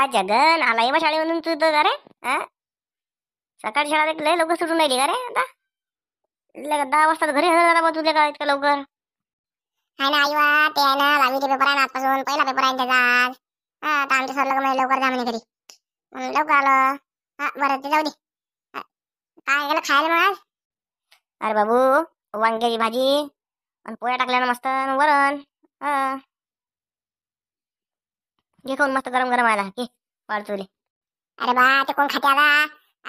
का जगन आलाय मग शाळेमधून तू तर अरे सकाळी शाळा लय लवकर सुटून राहिली का रे आता दहा वाजता तर घरी हजर झाला तुझ्या का इतका लवकर हा ना आईवा ते आहे ना दहावीचे पेपर आहे ना आजपासून पहिला पेपर आहे त्याचा हा तर आमच्या सर लवकर जा म्हणे घरी लवकर आलं हा बरं ते जाऊ दे काय गेलं खायला मग आज अरे बाबू वांग्याची भाजी आणि पोळ्या टाकल्या ना मस्त वरण हा घे खाऊन मस्त गरम गरम आला घे वाढ तुले अरे बा ते कोण खाते आता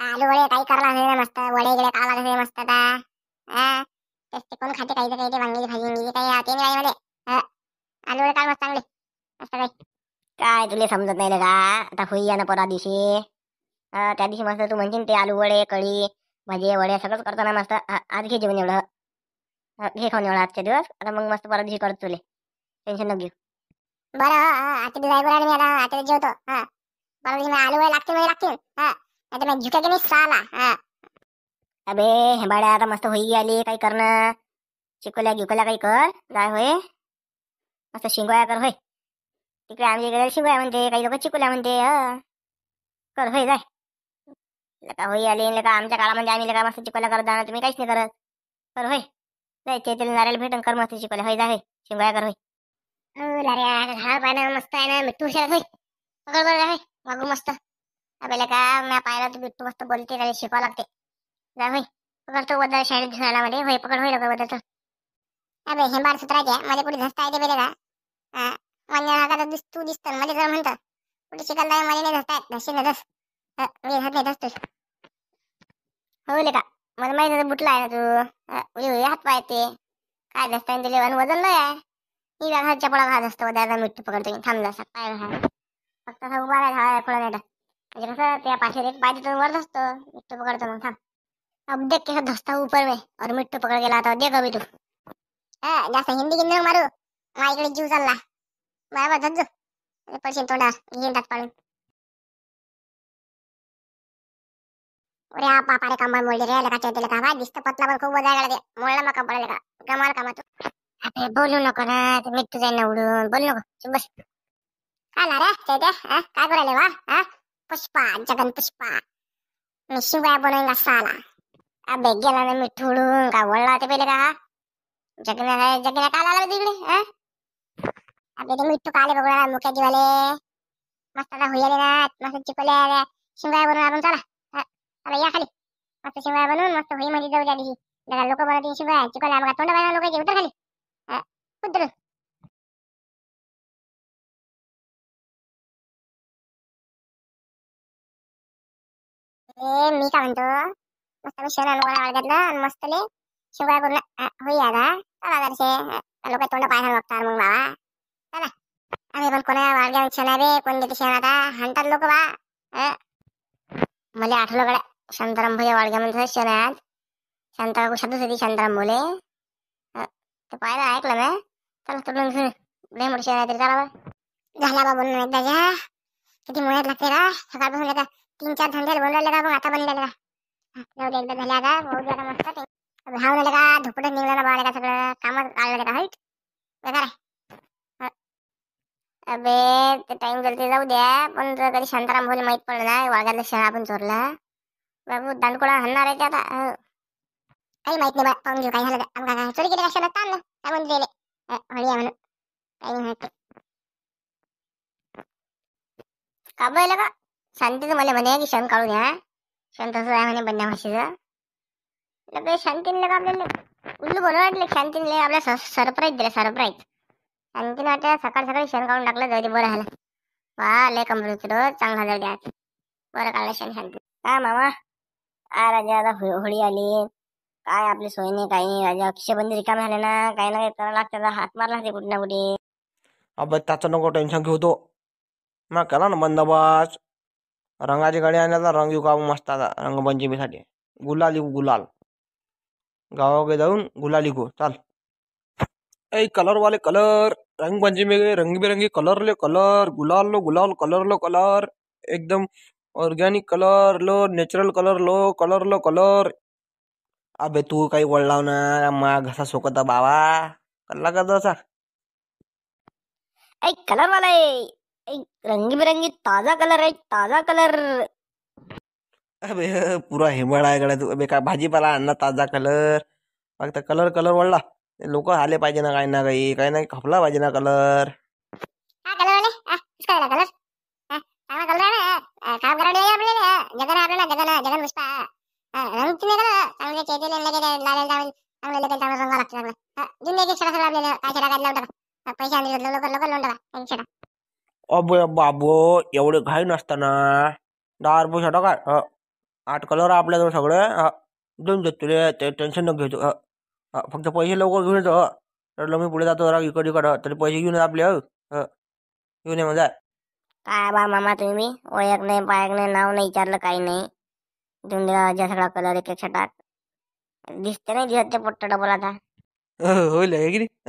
आलू वडे काही करला लागले मस्त वडे गेले काला असे मस्त आता तेच ते कोण खाते काही ते वांगी भाजी वांगी काही आते नाही मध्ये आलू वडे काय मस्त चांगले मस्त काही काय तुले समजत नाही का आता होई या ना परा दिवशी त्या दिवशी मस्त तू म्हणशील ते आलू वडे कळी भाजी वडे सगळंच करतो ना मस्त आज घे जेवण एवढं घे खाऊन एवढा आजच्या दिवस आता मग मस्त परत दिवशी करतो तुले टेन्शन न घेऊ बरं आता जाय आणि मी आता आता हा म्हणजे मला आलू वगैरे लागतील म्हणजे हा आता मग झुका की साला हा अबे आता मस्त होई आली काही करणं चिकोल्या गिकोल्या काही कर काय होय मस्त शिंगोया कर होय तिकडे आम्ही इकडे शिंगोया म्हणते काही लोक चिकोल्या म्हणते कर होय जाय लका होई आली लका आमच्या काळामध्ये आम्ही लका मस्त चिकोल्या करत जाणार तुम्ही काहीच नाही करत कर होय जाय चैतल नारायला भेटन कर मस्त चिकोल्या होय जाय होय कर होय झाड पाय ना मस्त आहे ना मिठू हुशार होय पकड बरं होय वागू मस्त आपल्याला का मी पाहिलं तू बिट्टू मस्त बोलते त्याला शिकवा लागते जा होय पकड तो बदल शाळेत मध्ये होय पकड होय लवकर बदल तर अबे हे बार सुत्राचे मला कुठे धसता येते बेले का म्हणजे हातात दिस तू दिसत मला जर म्हणतं कुठे शिकायला जाय मला नाही धसता येत धसशील ना मी धस नाही धसतोय हो का मला माहिती बुटला आहे ना तू हात पाय ते काय धसता येईल तुझे वजन लय आहे इरा घालच्या पोळा घालत असतो दादा मिठ्ठू पकडतो थांब जसा पाय घाल फक्त असं उभा राहा झाडा खोळा नाही म्हणजे कसं त्या पाचशे एक पाय तिथून वरत असतो मिठ्ठू पकडतो मग थांब अब देख कैसा धस्ता ऊपर में और मिट्टू पकड़ के लाता देख अभी तू हा जास्त हिंदी गिंदी मारू माझ्या जीव चालला बाबा धज्जो पडशील तोंडावर घेऊन टाक पाडून अरे हा बापा रे कंबळ मोडले रे लका का भाई दिसतं पतला पण खूप वजा गाडा मोडला मका पडले का कमाल कामा तू अरे बोलू नको ना मी तुझ्या नवडून बोलू नको चुप बस आला रे ते ते हा? काय करायला वा हा? पुष्पा जगन पुष्पा मी शिवाय बनवेन का साला अबे गेला ना मी ठोडून का वळला ते पहिले का हा? जगना जगना काय तिकडे हा? अबे ते मिठू काले बघा मुख्याजी वाले मस्त आता हुयाले ना मस्त चिकले शिवाय बनवून आपण चला हा, चला या खाली मस्त शिवाय बनवून मस्त होई मध्ये जाऊ द्या लोक बनवतील शिवाय चिकले आम्हाला तोंड लोक उतर खाली कुत्र ए मी काय म्हणतो मस्त शेण गोळा घातलं आणि मस्तले शिवगाय पूर्ण होई आता चला जरसे लोक तोंड पाय घालून बघतात मग बाबा चला आम्ही पण कोणा वाळग्या शेण आहे बे कोण देते शेण आता हाणतात लोक बा मला आठवलं गड्या शांताराम भैया वाळग्या म्हणतो शेण आहेत शांताराम शांताराम बोले ते पाहिलं ऐकलं ना चला तुला लय मोठी शहर तरी चला झाला बा बनवून एकदा घ्या किती मुळ्यात लागते का सकाळपासून आता तीन चार धंद्यात बनवले का मग आता बनलेले का जाऊ दे एकदा झाल्या का होऊ द्या मस्त राहून का धुपडत निघलं बाळ का सगळं कामात आलेलं का हट बेकार अबे ते टाइम जलते जाऊ द्या पण जर कधी शांताराम भाऊला माहित पडलं ना वाघातला शहा आपण चोरला बाबू दांडकोळा हाणणार आहे ते आता काही माहित नाही पाहून घेऊ काय झालं चोरी केली कशाला ताण काय म्हणते ಹೊಳಿ ಅವನು ಟೈಮಿಂಗ್ ಹಾಕಿ ಕಬ್ಬ आहे म्हणे बंद्या म्हशीचं लगे का आपल्याला उल्लू शांतीन शांतीनले आपल्याला सरप्राईज दिला सरप्राईज शांतीनं वाटलं सकाळ सकाळी शेण काढून टाकलं जाऊ बरं झालं वा लय रोज चांगला जाऊ द्या बरं काढलं शेण शांती हा मामा आ राजा होळी आली काय आपली सोय नाही काही नाही राजा खिशेबंदी रिकामी झाले ना काही ना काही करावं लागतं हात मारला ते कुठे ना कुठे अबे त्याचं नको टेन्शन घेऊ तो मग केला ना बंदोबस्त रंगाची गाडी आणण्याचा रंग येऊ का मस्त आता रंगपंचमीसाठी गुलाल येऊ गुलाल गावागे जाऊन गुलाल येऊ चाल ऐ कलरवाले कलर रंगपंचमी रंगीबेरंगी कलर ले कलर गुलाल लो गुलाल कलर लो कलर एकदम ऑर्गेनिक कलर लो नेचुरल कलर लो कलर लो कलर अबे तू काही वळलाव ना मा घसा सोकत बाबा कल्ला कर सर ऐक कलर वाला आहे रंगीबिरंगी ताजा कलर आहे ताजा कलर अबे पुरा हिमाळा गडा तू अबे काय भाजीपाला आणला ताजा कलर फक्त कलर कलर वळला लोक आले पाहिजे ना काही ना काही काही नाही खपला पाहिजे ना कलर कलर कलर बाबू बाबू एवढे घाई नसताना दार बुशाटा काय आठ कलर आपल्याजवळ सगळे देऊन देत तुले ते टेन्शन न घेतो फक्त पैसे लवकर घेऊन येतो तर मी पुढे जातो जरा इकडे इकडं तरी पैसे घेऊन आपले घेऊन ये म्हणजे काय बा मामा तुम्ही ओळख नाही पायक नाही नाव नाही विचारलं काही नाही देऊन द्या सगळा कलर एक एकशे दिसते नाही दिसत ते पट्टा डबल आता हो, होईल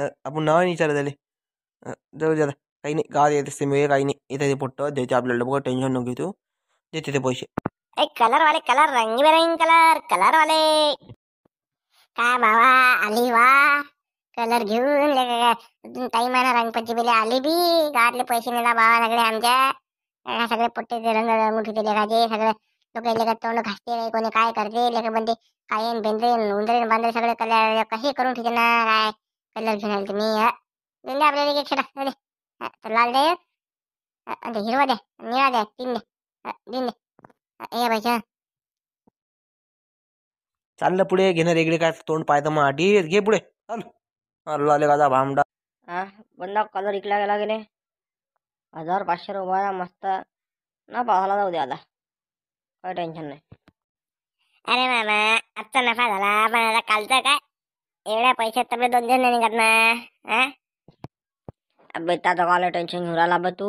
आपण नाव नाही विचारलं त्याला जाऊ द्या काही नाही गावात येत असते मिळे काही नाही येते ते पोट्ट द्यायचे आपल्याला टेन्शन न घेतो देते ते पैसे ए कलर वाले कलर रंगीबेरंगी कलर कलर वाले काय बाबा आली वा कलर घेऊन अजून टाइम रंगपंची बिले आली बी गावातले पैसे नेला बाबा सगळे आमच्या सगळे पोट्टे रंग रंग रंगून ठेवते लेखाचे सगळे लोक लेखा तोंड घासते कोणी काय करते लेखा बंदे काय बेंद्रे उंदरे बांद्रे सगळे कलर कसे करून ठेवते ना काय कलर घेऊन आले तुम्ही आपल्याला एक लाल दे आणि हिरवा दे निळा दे तीन दे तीन दे ये चाललं पुढे घेणार इकडे काय तोंड पाय मग आधी घे पुढे चाल अल्ला गाजा भामडा हा बंदा कलर इकला गेला गेले हजार पाचशे रुपये मस्त ना पाहायला जाऊ दे आता काय टेन्शन नाही अरे मामा आजचा नफा झाला पण आता कालचा काय एवढ्या पैशात तब्येत दोन जण नाही निघत ना हा अबे त्या काल टेन्शन घेऊन राहिला बा तू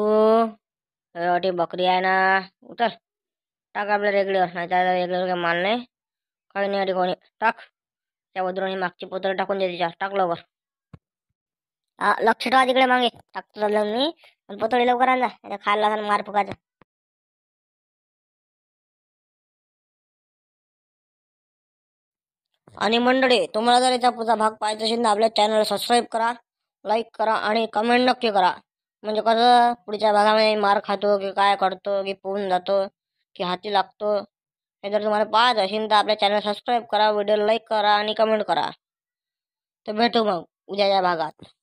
वाटी बकरी आहे ना उतर टाक आपल्या रेगडीवर नाही त्याला रेगडीवर काही माल नाही काही नाही कोणी टाक त्या वदरून मागची पोतर टाकून दे तिच्या टाक लवकर हा लक्ष ठेवा तिकडे मागे टाकतो चाललं मी पण लवकर आणजा खायला लागेल मार फुकायचा आणि मंडळी तुम्हाला जर याचा पुढचा भाग पाहायचा असेल तर आपल्या चॅनलला सबस्क्राईब करा लाईक करा आणि कमेंट नक्की करा म्हणजे कसं पुढच्या भागामध्ये मार खातो की काय करतो की पोहून जातो की हाती लागतो हे जर तुम्हाला पाहत असेल तर आपल्या चॅनल सबस्क्राईब करा व्हिडिओ लाईक करा आणि कमेंट करा तर भेटू मग उद्याच्या भागात